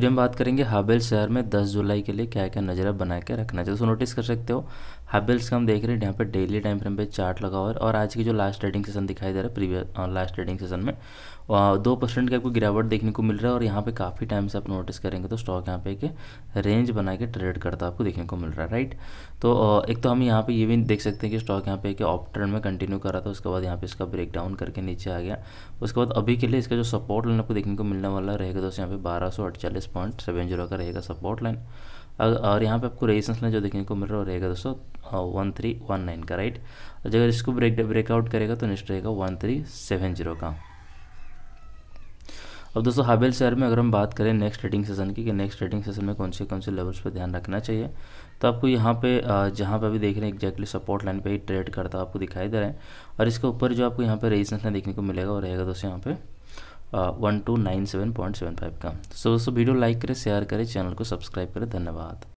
फिर हम बात करेंगे हाबेल शहर में 10 जुलाई के लिए क्या क्या नजरा बना के रखना चाहिए तो नोटिस कर सकते हो हाबेल्स का हम देख रहे हैं यहाँ पर डेली टाइम फ्रेम पे चार्ट लगा हुआ है और आज की जो लास्ट ट्रेडिंग सेशन दिखाई दे रहा है प्रीवियस लास्ट ट्रेडिंग सेशन में दो परसेंट की आपको गिरावट देखने को मिल रहा है और यहाँ पे काफ़ी टाइम से आप नोटिस करेंगे तो स्टॉक यहाँ पे एक रेंज बना के ट्रेड करता आपको देखने को मिल रहा है राइट तो एक तो हम यहाँ पे ये भी देख सकते हैं कि स्टॉक यहाँ पे एक ऑप ट्रेंड में कंटिन्यू कर रहा था उसके बाद यहाँ पे इसका ब्रेक डाउन करके नीचे आ गया उसके बाद अभी के लिए इसका जो सपोर्ट लेना आपको देखने को मिलने वाला रहेगा दोस्तों यहाँ पे बारह पॉइंट सेवन जीरो का रहेगा सपोर्ट लाइन और यहाँ पे आपको रेजिस्टेंस लाइन जो देखने को मिल रहा रहेगा दोस्तों वन थ्री वन नाइन का राइट और अगर इसको ब्रेक ब्रेकआउट करेगा तो नेक्स्ट रहेगा वन थ्री सेवन जीरो का अब दोस्तों हाबेल शहर में अगर हम बात करें नेक्स्ट ट्रेडिंग सेशन की कि नेक्स्ट ट्रेडिंग सेशन में कौन से कौन से लेवल्स पर ध्यान रखना चाहिए तो आपको यहाँ पे जहाँ पे अभी देख रहे हैं एक्जैक्टली सपोर्ट लाइन पे ही ट्रेड करता आपको दिखाई दे रहा है और इसके ऊपर जो आपको यहाँ पे रेजिस्टेंस लाइन देखने को मिलेगा वो रहेगा दोस्तों यहाँ पे one two nine seven point seven five का सो दोस्तों वीडियो लाइक करें शेयर करें चैनल को सब्सक्राइब करें धन्यवाद